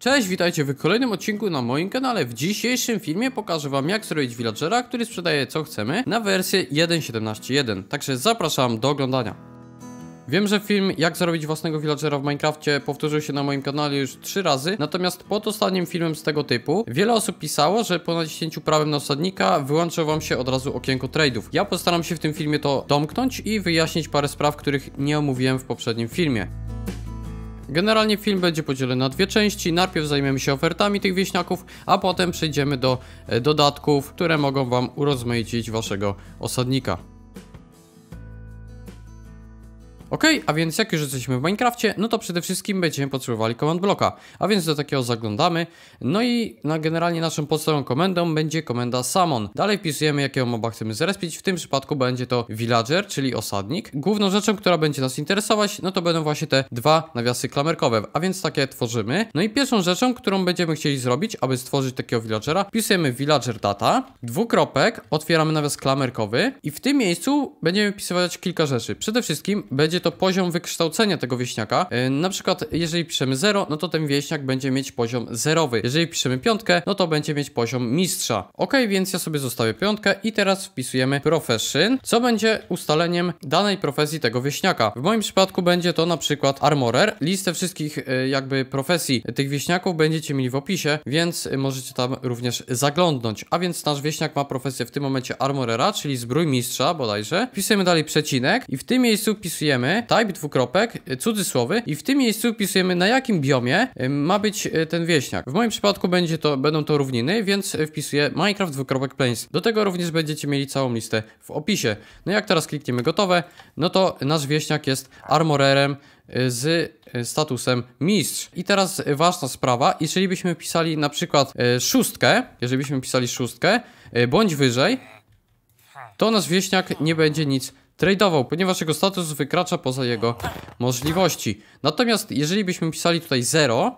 Cześć, witajcie w kolejnym odcinku na moim kanale. W dzisiejszym filmie pokażę wam jak zrobić villagera, który sprzedaje co chcemy na wersję 1.17.1. Także zapraszam do oglądania. Wiem, że film jak zrobić własnego villagera w Minecrafcie powtórzył się na moim kanale już 3 razy, natomiast pod ostatnim filmem z tego typu wiele osób pisało, że po naciśnięciu prawym na osadnika wyłączył wam się od razu okienko trade'ów. Ja postaram się w tym filmie to domknąć i wyjaśnić parę spraw, których nie omówiłem w poprzednim filmie. Generalnie film będzie podzielony na dwie części. Najpierw zajmiemy się ofertami tych wieśniaków, a potem przejdziemy do e, dodatków, które mogą Wam urozmaicić Waszego osadnika. Ok, a więc jak już jesteśmy w Minecrafcie, no to przede wszystkim będziemy potrzebowali komend bloka, a więc do takiego zaglądamy, no i na generalnie naszą podstawową komendą będzie komenda summon. Dalej wpisujemy jakiego moba chcemy zrespić, w tym przypadku będzie to villager, czyli osadnik. Główną rzeczą, która będzie nas interesować, no to będą właśnie te dwa nawiasy klamerkowe, a więc takie tworzymy. No i pierwszą rzeczą, którą będziemy chcieli zrobić, aby stworzyć takiego villagera, wpisujemy villager data, dwukropek, otwieramy nawias klamerkowy i w tym miejscu będziemy wpisywać kilka rzeczy. Przede wszystkim będzie będzie to poziom wykształcenia tego wieśniaka. E, na przykład, jeżeli piszemy 0, no to ten wieśniak będzie mieć poziom zerowy. Jeżeli piszemy piątkę, no to będzie mieć poziom mistrza. Ok, więc ja sobie zostawię piątkę i teraz wpisujemy profession, co będzie ustaleniem danej profesji tego wieśniaka. W moim przypadku będzie to na przykład armorer. Listę wszystkich e, jakby profesji tych wieśniaków będziecie mieli w opisie, więc możecie tam również zaglądnąć. A więc nasz wieśniak ma profesję w tym momencie armorera, czyli mistrza bodajże. Wpisujemy dalej przecinek i w tym miejscu wpisujemy type dwukropek, cudzysłowy i w tym miejscu wpisujemy na jakim biomie y, ma być y, ten wieśniak. W moim przypadku będzie to, będą to równiny, więc wpisuję Minecraft dwukropek Plains. Do tego również będziecie mieli całą listę w opisie. No jak teraz klikniemy gotowe, no to nasz wieśniak jest armorerem y, z statusem mistrz. I teraz ważna sprawa, jeżeli byśmy pisali na przykład szóstkę, jeżeli byśmy pisali szóstkę, bądź wyżej, to nasz wieśniak nie będzie nic tradeował, ponieważ jego status wykracza poza jego możliwości. Natomiast jeżeli byśmy pisali tutaj 0,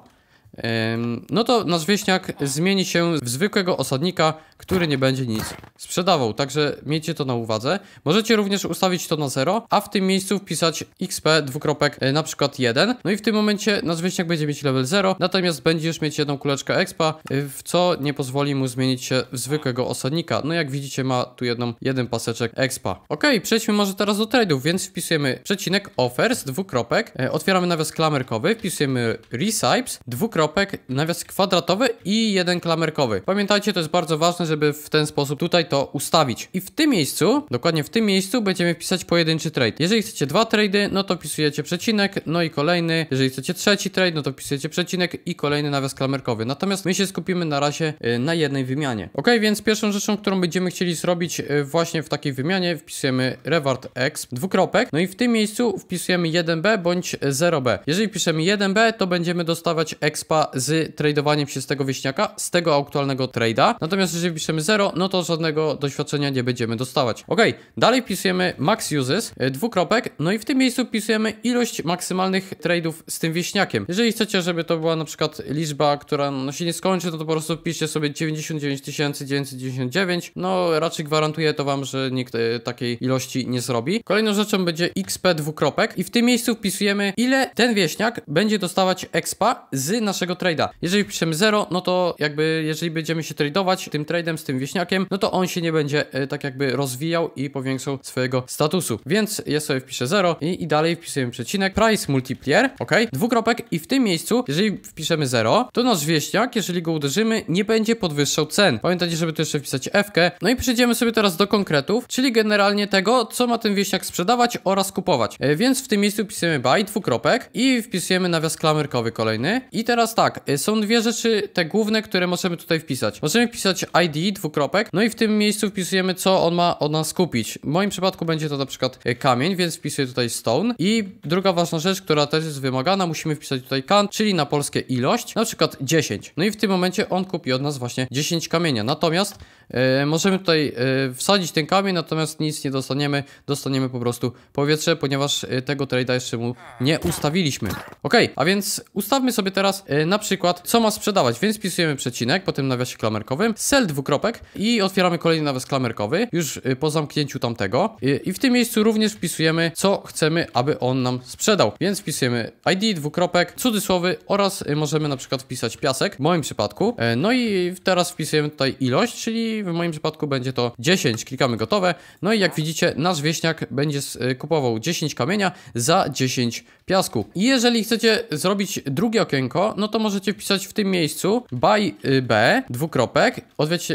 no to nasz wieśniak zmieni się w zwykłego osadnika, który nie będzie nic sprzedawał, także miejcie to na uwadze. Możecie również ustawić to na 0, a w tym miejscu wpisać xp dwukropek e, na przykład 1, no i w tym momencie nasz wieśniak będzie mieć level 0, natomiast będzie już mieć jedną kuleczkę expa, e, w co nie pozwoli mu zmienić się w zwykłego osadnika. No jak widzicie ma tu jedną, jeden paseczek expa. Ok, przejdźmy może teraz do trade'ów, więc wpisujemy przecinek offers dwukropek, e, otwieramy nawias klamerkowy, wpisujemy recipes dwukropek kropek, nawias kwadratowy i jeden klamerkowy. Pamiętajcie, to jest bardzo ważne, żeby w ten sposób tutaj to ustawić. I w tym miejscu, dokładnie w tym miejscu będziemy wpisać pojedynczy trade. Jeżeli chcecie dwa trady, no to pisujecie przecinek, no i kolejny. Jeżeli chcecie trzeci trade, no to pisujecie przecinek i kolejny nawias klamerkowy. Natomiast my się skupimy na razie y, na jednej wymianie. Ok, więc pierwszą rzeczą, którą będziemy chcieli zrobić y, właśnie w takiej wymianie, wpisujemy reward x dwukropek, no i w tym miejscu wpisujemy 1b bądź 0b. Jeżeli piszemy 1b, to będziemy dostawać exp wyspa z tradowaniem się z tego wieśniaka, z tego aktualnego trade'a. Natomiast jeżeli piszemy 0, no to żadnego doświadczenia nie będziemy dostawać. Ok, dalej pisujemy max uses, e, dwukropek, no i w tym miejscu pisujemy ilość maksymalnych trade'ów z tym wieśniakiem. Jeżeli chcecie, żeby to była na przykład liczba, która no, się nie skończy, to no to po prostu piszcie sobie 99999. no raczej gwarantuję to wam, że nikt e, takiej ilości nie zrobi. Kolejną rzeczą będzie xp dwukropek i w tym miejscu wpisujemy ile ten wieśniak będzie dostawać expa z naszego naszego trade'a. Jeżeli piszemy 0, no to jakby jeżeli będziemy się tradeować tym trade'em z tym wieśniakiem, no to on się nie będzie e, tak jakby rozwijał i powiększał swojego statusu. Więc ja sobie wpiszę 0 i, i dalej wpisujemy przecinek, price multiplier, ok, dwukropek i w tym miejscu, jeżeli wpiszemy 0, to nasz wieśniak, jeżeli go uderzymy, nie będzie podwyższał cen. Pamiętajcie, żeby tu jeszcze wpisać F. -kę. No i przejdziemy sobie teraz do konkretów, czyli generalnie tego, co ma ten wieśniak sprzedawać oraz kupować. E, więc w tym miejscu wpisujemy buy, dwukropek i wpisujemy nawias klamerkowy kolejny i teraz teraz tak, y, są dwie rzeczy, te główne, które możemy tutaj wpisać. Możemy wpisać ID, dwukropek, no i w tym miejscu wpisujemy, co on ma od nas kupić. W moim przypadku będzie to na przykład y, kamień, więc wpisuję tutaj stone. I druga ważna rzecz, która też jest wymagana, musimy wpisać tutaj count, czyli na polskie ilość, na przykład 10. No i w tym momencie on kupi od nas właśnie 10 kamienia. Natomiast E, możemy tutaj e, wsadzić ten kamień, natomiast nic nie dostaniemy. Dostaniemy po prostu powietrze, ponieważ e, tego trade'a jeszcze mu nie ustawiliśmy. Ok, a więc ustawmy sobie teraz na przykład, co ma sprzedawać. Więc pisujemy przecinek po tym nawiasie klamerkowym, sell dwukropek i otwieramy kolejny nawias klamerkowy, już po zamknięciu tamtego. I w tym miejscu również wpisujemy, co chcemy, aby on nam sprzedał. Więc wpisujemy ID dwukropek, cudzysłowy oraz możemy na przykład wpisać piasek, w moim przypadku. No i teraz wpisujemy tutaj ilość, czyli w moim przypadku będzie to 10, klikamy gotowe, no i jak widzicie nasz wieśniak będzie y, kupował 10 kamienia za 10 piasku. I jeżeli chcecie zrobić drugie okienko, no to możecie wpisać w tym miejscu buy y, B, dwukropek,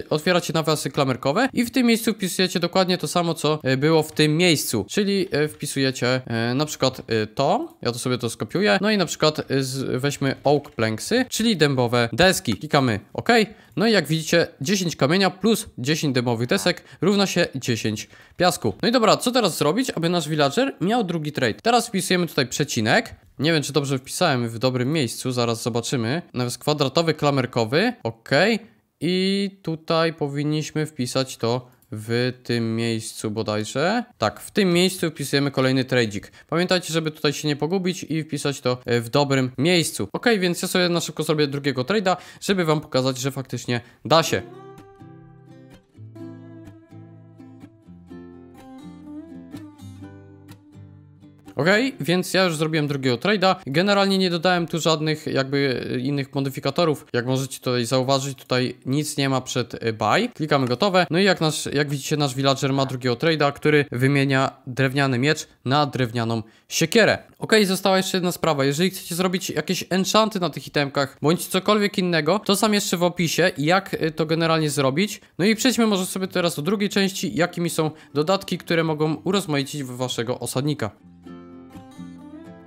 otwieracie nawiasy klamerkowe i w tym miejscu wpisujecie dokładnie to samo, co y, było w tym miejscu, czyli wpisujecie na przykład to, ja to sobie to skopiuję, no i na przykład weźmy oak planksy, czyli dębowe deski, klikamy OK, no i jak widzicie 10 kamienia plus plus 10 dymowych tak. desek równa się 10 piasku. No i dobra, co teraz zrobić, aby nasz villager miał drugi trade? Teraz wpisujemy tutaj przecinek. Nie wiem, czy dobrze wpisałem w dobrym miejscu, zaraz zobaczymy. Nawet kwadratowy, klamerkowy, ok. I tutaj powinniśmy wpisać to w tym miejscu bodajże. Tak, w tym miejscu wpisujemy kolejny tradzik. Pamiętajcie, żeby tutaj się nie pogubić i wpisać to e, w dobrym miejscu. Ok, więc ja sobie na szybko zrobię drugiego trade'a, żeby wam pokazać, że faktycznie da się. Ok, więc ja już zrobiłem drugiego trade'a. Generalnie nie dodałem tu żadnych jakby innych modyfikatorów. Jak możecie tutaj zauważyć, tutaj nic nie ma przed e, buy. Klikamy gotowe. No i jak, nasz, jak widzicie, nasz villager ma drugiego trade'a, który wymienia drewniany miecz na drewnianą siekierę. Ok, została jeszcze jedna sprawa. Jeżeli chcecie zrobić jakieś enchanty na tych itemkach, bądź cokolwiek innego, to sam jeszcze w opisie, jak e, to generalnie zrobić. No i przejdźmy może sobie teraz do drugiej części, jakimi są dodatki, które mogą urozmaicić waszego osadnika.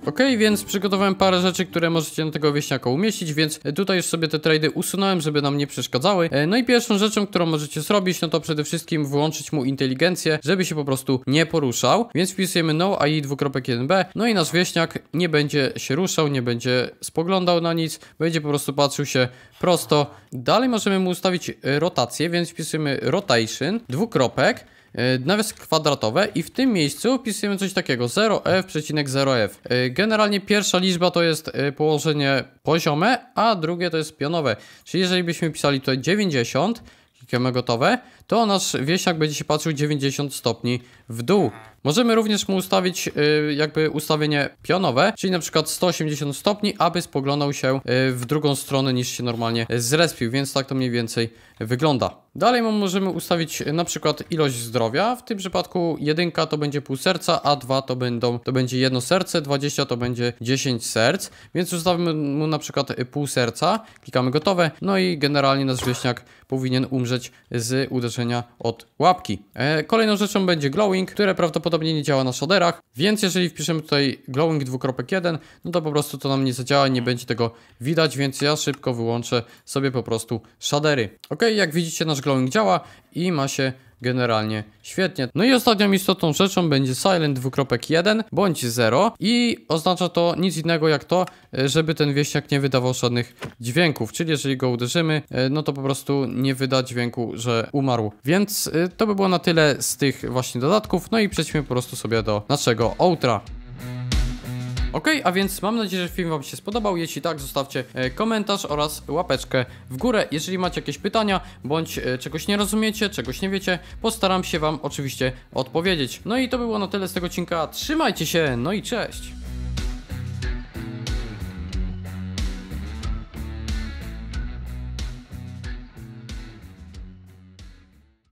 Ok, więc przygotowałem parę rzeczy, które możecie na tego wieśniaka umieścić, więc e, tutaj już sobie te trady usunąłem, żeby nam nie przeszkadzały. E, no i pierwszą rzeczą, którą możecie zrobić, no to przede wszystkim wyłączyć mu inteligencję, żeby się po prostu nie poruszał. Więc wpisujemy no AI 2.1b, no i nasz wieśniak nie będzie się ruszał, nie będzie spoglądał na nic, będzie po prostu patrzył się prosto. Dalej możemy mu ustawić rotację, więc wpisujemy rotation, dwukropek, E, nawet kwadratowe i w tym miejscu wpisujemy coś takiego 0f,0f. E, generalnie pierwsza liczba to jest e, położenie poziome, a drugie to jest pionowe. Czyli jeżeli byśmy pisali tutaj 90, klikamy gotowe, to nasz wiesiak będzie się patrzył 90 stopni w dół. Możemy również mu ustawić y, jakby ustawienie pionowe, czyli na przykład 180 stopni, aby spoglądał się y, w drugą stronę niż się normalnie zrespił, więc tak to mniej więcej wygląda. Dalej możemy ustawić y, na przykład ilość zdrowia, w tym przypadku jedynka to będzie pół serca, a dwa to będą, to będzie jedno serce, 20 to będzie 10 serc, więc ustawimy mu na przykład pół serca, klikamy gotowe, no i generalnie nasz wieśniak powinien umrzeć z uderzeniem od łapki. E, kolejną rzeczą będzie glowing, które prawdopodobnie nie działa na shaderach, więc jeżeli wpiszemy tutaj glowing 2.1, no to po prostu to nam nie zadziała, nie będzie tego widać, więc ja szybko wyłączę sobie po prostu shadery. Ok, jak widzicie nasz glowing działa i ma się generalnie świetnie. No i ostatnią istotną rzeczą będzie silent 2.1 bądź 0 i oznacza to nic innego jak to, e, żeby ten wieśniak nie wydawał żadnych dźwięków, czyli jeżeli go uderzymy, e, no to po prostu nie wyda dźwięku, że umarł. Więc e, to by było na tyle z tych właśnie dodatków, no i przejdźmy po prostu sobie do naszego outra. Ok, a więc mam nadzieję, że film Wam się spodobał. Jeśli tak, zostawcie e, komentarz oraz łapeczkę w górę. Jeżeli macie jakieś pytania, bądź e, czegoś nie rozumiecie, czegoś nie wiecie, postaram się Wam oczywiście odpowiedzieć. No i to było na tyle z tego odcinka. Trzymajcie się, no i cześć!